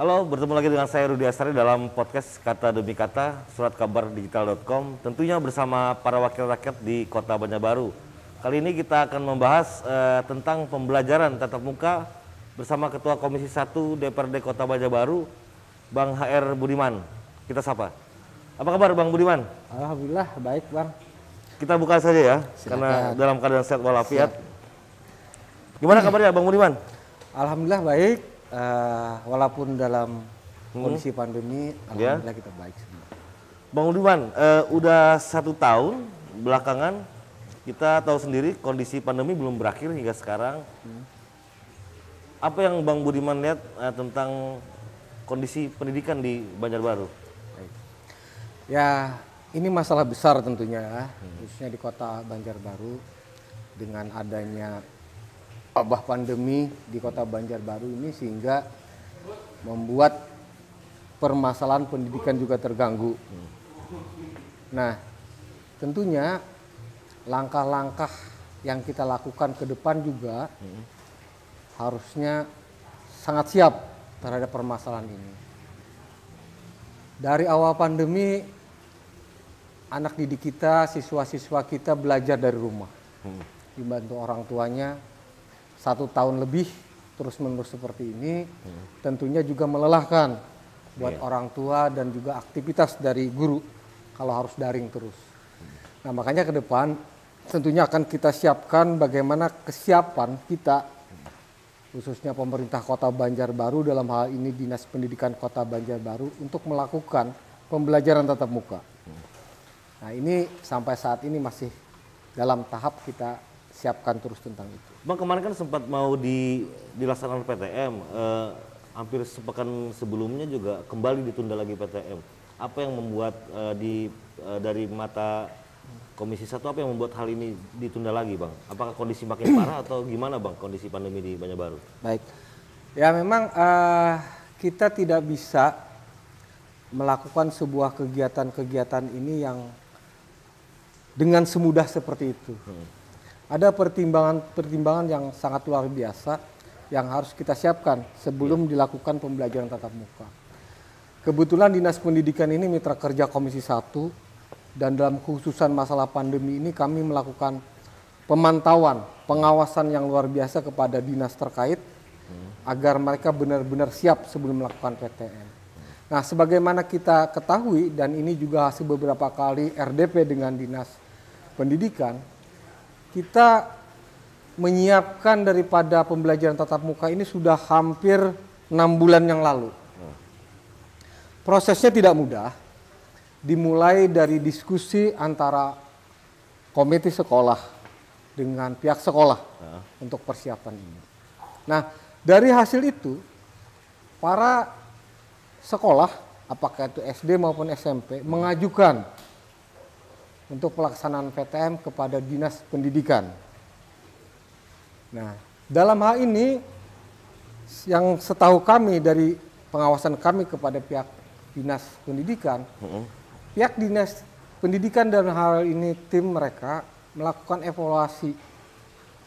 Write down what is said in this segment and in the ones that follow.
Halo, bertemu lagi dengan saya Rudi Astari dalam podcast Kata Demi Kata, surat kabar digital.com, tentunya bersama para wakil rakyat di Kota Banyabaru. Kali ini kita akan membahas eh, tentang pembelajaran tatap muka bersama Ketua Komisi 1 DPRD Kota Banyabaru, Bang HR Budiman. Kita sapa. Apa kabar Bang Budiman? Alhamdulillah, baik Bang. Kita buka saja ya, Silahkan. karena dalam keadaan sehat walafiat. Gimana kabarnya Bang Budiman? Alhamdulillah baik uh, walaupun dalam kondisi hmm. pandemi, ya. alhamdulillah yeah. kita baik semua. Bang Udiman, uh, eh, udah satu tahun belakangan kita tahu sendiri kondisi pandemi belum berakhir hingga sekarang. Hmm. Apa yang Bang Budiman lihat uh, tentang kondisi pendidikan di Banjarbaru? Ya, ini masalah besar tentunya, khususnya di kota Banjarbaru dengan adanya wabah pandemi di Kota Banjarbaru ini sehingga membuat permasalahan pendidikan juga terganggu. Nah, tentunya langkah-langkah yang kita lakukan ke depan juga hmm. harusnya sangat siap terhadap permasalahan ini. Dari awal pandemi, anak didik kita, siswa-siswa kita belajar dari rumah, hmm. dibantu orang tuanya, satu tahun lebih terus menerus seperti ini hmm. tentunya juga melelahkan buat yeah. orang tua dan juga aktivitas dari guru kalau harus daring terus. Hmm. Nah makanya ke depan tentunya akan kita siapkan bagaimana kesiapan kita hmm. khususnya pemerintah kota Banjarbaru dalam hal ini dinas pendidikan kota Banjarbaru untuk melakukan pembelajaran tatap muka. Hmm. Nah ini sampai saat ini masih dalam tahap kita siapkan terus tentang itu. Bang kemarin kan sempat mau di dilaksanakan PTM, eh, hampir sepekan sebelumnya juga kembali ditunda lagi PTM. Apa yang membuat eh, di eh, dari mata Komisi Satu apa yang membuat hal ini ditunda lagi, Bang? Apakah kondisi makin parah atau gimana, Bang? Kondisi pandemi di Baru. Baik, ya memang uh, kita tidak bisa melakukan sebuah kegiatan-kegiatan ini yang dengan semudah seperti itu. Hmm ada pertimbangan-pertimbangan yang sangat luar biasa yang harus kita siapkan sebelum yeah. dilakukan pembelajaran tatap muka. Kebetulan Dinas Pendidikan ini mitra kerja Komisi 1 dan dalam khususan masalah pandemi ini kami melakukan pemantauan, pengawasan yang luar biasa kepada dinas terkait hmm. agar mereka benar-benar siap sebelum melakukan PTN. Nah, sebagaimana kita ketahui dan ini juga hasil beberapa kali RDP dengan Dinas Pendidikan, kita menyiapkan daripada pembelajaran tatap muka ini sudah hampir enam bulan yang lalu. Prosesnya tidak mudah, dimulai dari diskusi antara komite sekolah dengan pihak sekolah nah. untuk persiapan ini. Nah, dari hasil itu, para sekolah, apakah itu SD maupun SMP, mengajukan untuk pelaksanaan PTM kepada Dinas Pendidikan. Nah, dalam hal ini yang setahu kami dari pengawasan kami kepada pihak Dinas Pendidikan, mm-hmm. pihak Dinas Pendidikan dan hal ini tim mereka melakukan evaluasi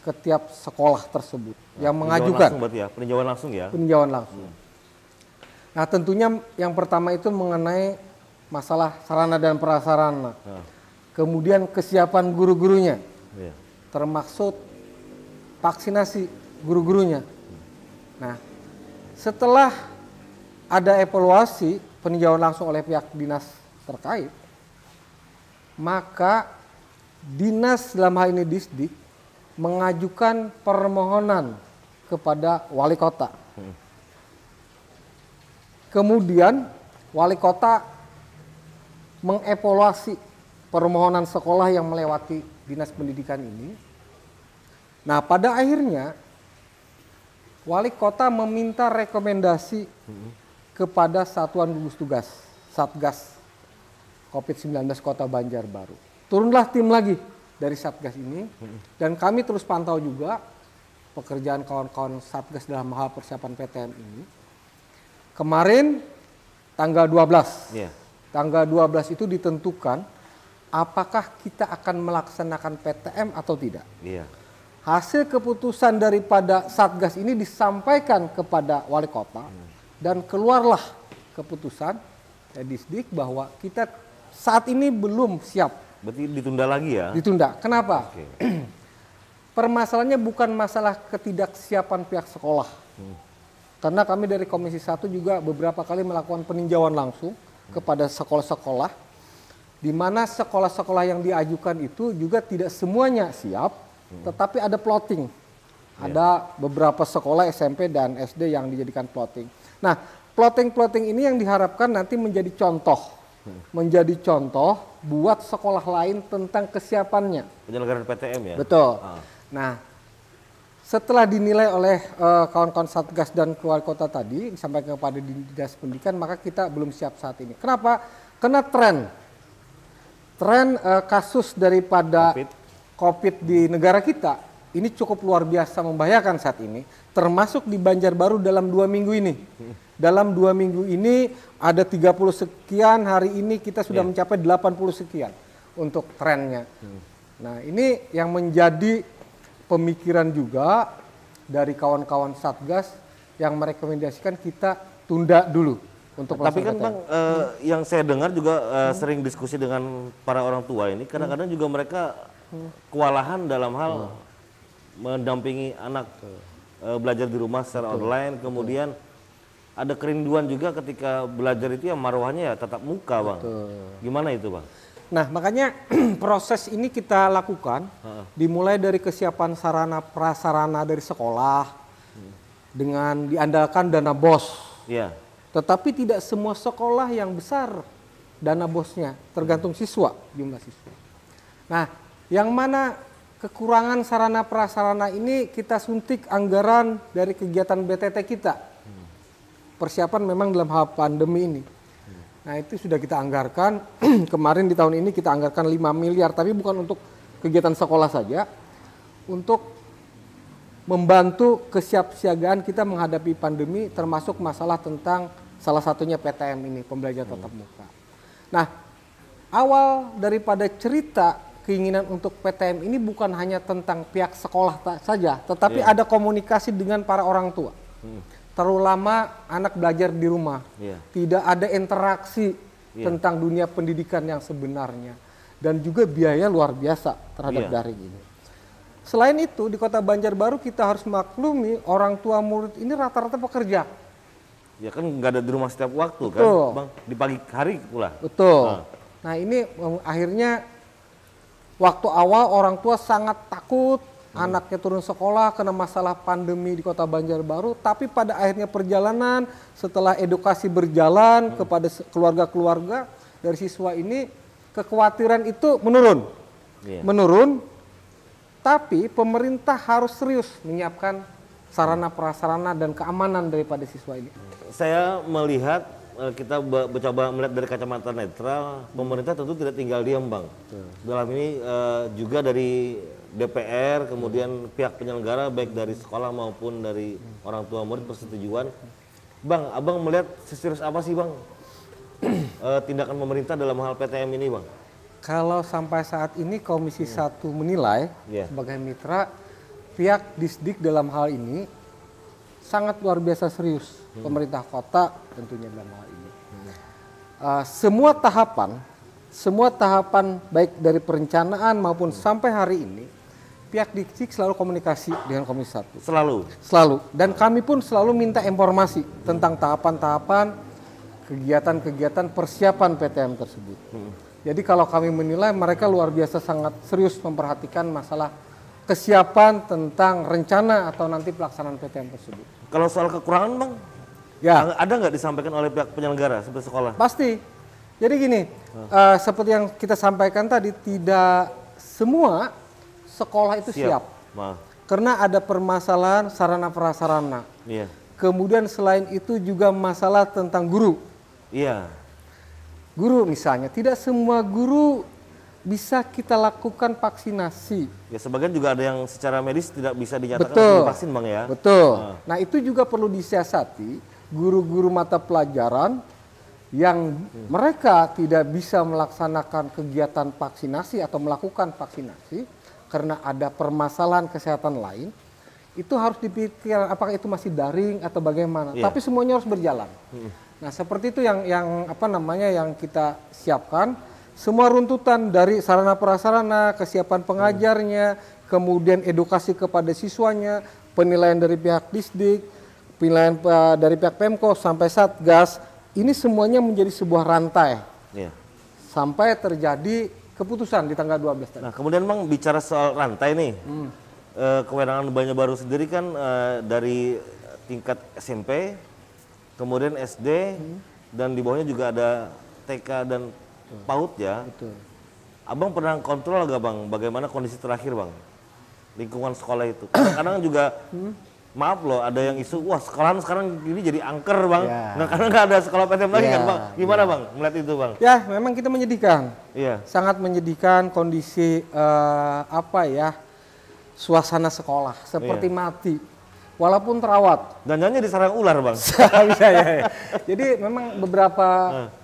ke tiap sekolah tersebut nah, yang mengajukan langsung ya, peninjauan langsung ya. Peninjauan langsung. Hmm. Nah, tentunya yang pertama itu mengenai masalah sarana dan prasarana. Nah kemudian kesiapan guru-gurunya, yeah. termaksud vaksinasi guru-gurunya. Nah, setelah ada evaluasi peninjauan langsung oleh pihak dinas terkait, maka dinas dalam hal ini disdik mengajukan permohonan kepada wali kota. Hmm. Kemudian wali kota mengevaluasi permohonan sekolah yang melewati dinas pendidikan ini. Nah, pada akhirnya wali kota meminta rekomendasi hmm. kepada satuan gugus tugas Satgas COVID-19 Kota Banjarbaru. Turunlah tim lagi dari Satgas ini hmm. dan kami terus pantau juga pekerjaan kawan-kawan Satgas dalam hal persiapan PTM ini. Kemarin tanggal 12. Yeah. Tanggal 12 itu ditentukan apakah kita akan melaksanakan PTM atau tidak. Iya. Hasil keputusan daripada Satgas ini disampaikan kepada wali kota hmm. dan keluarlah keputusan Edisdik eh, bahwa kita saat ini belum siap. Berarti ditunda lagi ya? Ditunda. Kenapa? Okay. Permasalahannya bukan masalah ketidaksiapan pihak sekolah. Hmm. Karena kami dari Komisi 1 juga beberapa kali melakukan peninjauan langsung hmm. kepada sekolah-sekolah di mana sekolah-sekolah yang diajukan itu juga tidak semuanya siap, hmm. tetapi ada plotting. Iya. Ada beberapa sekolah SMP dan SD yang dijadikan plotting. Nah, plotting-plotting ini yang diharapkan nanti menjadi contoh, hmm. menjadi contoh buat sekolah lain tentang kesiapannya. Penyelenggaraan PTM ya. Betul. Ah. Nah, setelah dinilai oleh uh, kawan-kawan satgas dan keluar kota tadi sampai kepada dinas pendidikan, maka kita belum siap saat ini. Kenapa? Kena tren tren uh, kasus daripada COVID. COVID di negara kita ini cukup luar biasa membahayakan saat ini, termasuk di Banjarbaru dalam dua minggu ini. Dalam dua minggu ini ada 30 sekian, hari ini kita sudah yeah. mencapai 80 sekian untuk trennya. Hmm. Nah ini yang menjadi pemikiran juga dari kawan-kawan Satgas yang merekomendasikan kita tunda dulu untuk Tapi kan Bang, ya. eh, hmm. yang saya dengar juga eh, hmm. sering diskusi dengan para orang tua ini, kadang-kadang hmm. juga mereka hmm. kewalahan dalam hal hmm. mendampingi anak hmm. eh, belajar di rumah secara Betul. online, kemudian Betul. ada kerinduan juga ketika belajar itu ya marwahnya ya tetap muka Bang. Betul. Gimana itu Bang? Nah, makanya proses ini kita lakukan dimulai dari kesiapan sarana prasarana dari sekolah dengan diandalkan dana BOS. Yeah. Tetapi tidak semua sekolah yang besar dana bosnya, tergantung siswa, jumlah siswa. Nah, yang mana kekurangan sarana prasarana ini kita suntik anggaran dari kegiatan BTT kita. Persiapan memang dalam hal pandemi ini. Nah, itu sudah kita anggarkan. Kemarin di tahun ini kita anggarkan 5 miliar, tapi bukan untuk kegiatan sekolah saja, untuk membantu kesiapsiagaan kita menghadapi pandemi termasuk masalah tentang Salah satunya PTM ini, pembelajaran hmm. tatap muka. Nah, awal daripada cerita keinginan untuk PTM ini bukan hanya tentang pihak sekolah saja, tetapi yeah. ada komunikasi dengan para orang tua. Hmm. Terlalu lama anak belajar di rumah, yeah. tidak ada interaksi yeah. tentang dunia pendidikan yang sebenarnya, dan juga biaya luar biasa terhadap yeah. daring ini. Selain itu, di kota Banjarbaru kita harus maklumi orang tua murid ini rata-rata pekerja. Ya kan nggak ada di rumah setiap waktu kan, Betul. kan, Bang. Di pagi hari pula. Betul. Nah, nah ini akhirnya waktu awal orang tua sangat takut hmm. anaknya turun sekolah karena masalah pandemi di Kota Banjarbaru, tapi pada akhirnya perjalanan setelah edukasi berjalan hmm. kepada keluarga-keluarga dari siswa ini kekhawatiran itu menurun. Yeah. Menurun. Tapi pemerintah harus serius menyiapkan sarana prasarana dan keamanan daripada siswa ini. Hmm saya melihat eh, kita mencoba melihat dari kacamata netral, pemerintah tentu tidak tinggal diam, Bang. Dalam ini uh, juga dari DPR, kemudian pihak penyelenggara baik dari sekolah maupun dari orang tua murid persetujuan. Bang, Abang melihat serius apa sih, Bang? uh, tindakan pemerintah dalam hal PTM ini, Bang? Kalau sampai saat ini Komisi hmm. Iya. 1 menilai yeah. sebagai mitra pihak Disdik dalam hal ini sangat luar biasa serius hmm. pemerintah kota tentunya dalam hal ini. Hmm. Uh, semua tahapan, semua tahapan baik dari perencanaan maupun hmm. sampai hari ini pihak Dikdik selalu komunikasi dengan Komisi 1. Selalu. Selalu. Dan kami pun selalu minta informasi hmm. tentang tahapan-tahapan kegiatan-kegiatan persiapan PTM tersebut. Hmm. Jadi kalau kami menilai mereka luar biasa sangat serius memperhatikan masalah kesiapan tentang rencana atau nanti pelaksanaan PTM tersebut. Kalau soal kekurangan bang, ya ada nggak disampaikan oleh pihak penyelenggara seperti sekolah? Pasti. Jadi gini, hmm. uh, seperti yang kita sampaikan tadi, tidak semua sekolah itu siap. siap. Karena ada permasalahan sarana prasarana. Yeah. Kemudian selain itu juga masalah tentang guru. Iya. Guru misalnya, tidak semua guru bisa kita lakukan vaksinasi. Ya sebagian juga ada yang secara medis tidak bisa dinyatakan betul, divaksin bang ya. Betul. Nah. nah itu juga perlu disiasati guru-guru mata pelajaran yang hmm. mereka tidak bisa melaksanakan kegiatan vaksinasi atau melakukan vaksinasi karena ada permasalahan kesehatan lain itu harus dipikir apakah itu masih daring atau bagaimana. Yeah. Tapi semuanya harus berjalan. Hmm. Nah seperti itu yang yang apa namanya yang kita siapkan. Semua runtutan dari sarana prasarana, kesiapan hmm. pengajarnya, hmm. kemudian edukasi kepada siswanya, penilaian dari pihak Disdik, penilaian eh, dari pihak Pemko sampai Satgas, ini semuanya menjadi sebuah rantai. Yeah. Sampai terjadi keputusan di tanggal 12 tadi. Nah, kemudian Bang bicara soal rantai nih. Hmm. E, kewenangan banyak baru sendiri kan e, dari tingkat SMP, kemudian SD, hmm. dan di bawahnya juga ada TK dan Betul. paut ya. Betul. Abang pernah kontrol nggak bang, bagaimana kondisi terakhir bang, lingkungan sekolah itu? Kadang-kadang juga hmm? maaf loh ada yang isu wah sekolahan sekarang ini jadi angker bang ya. nah, karena nggak ada sekolah PTM lagi kan, ya. kan bang gimana ya. bang melihat itu bang ya memang kita menyedihkan iya sangat menyedihkan kondisi uh, apa ya suasana sekolah seperti iya. mati walaupun terawat dan diserang ular bang ya, jadi memang beberapa nah.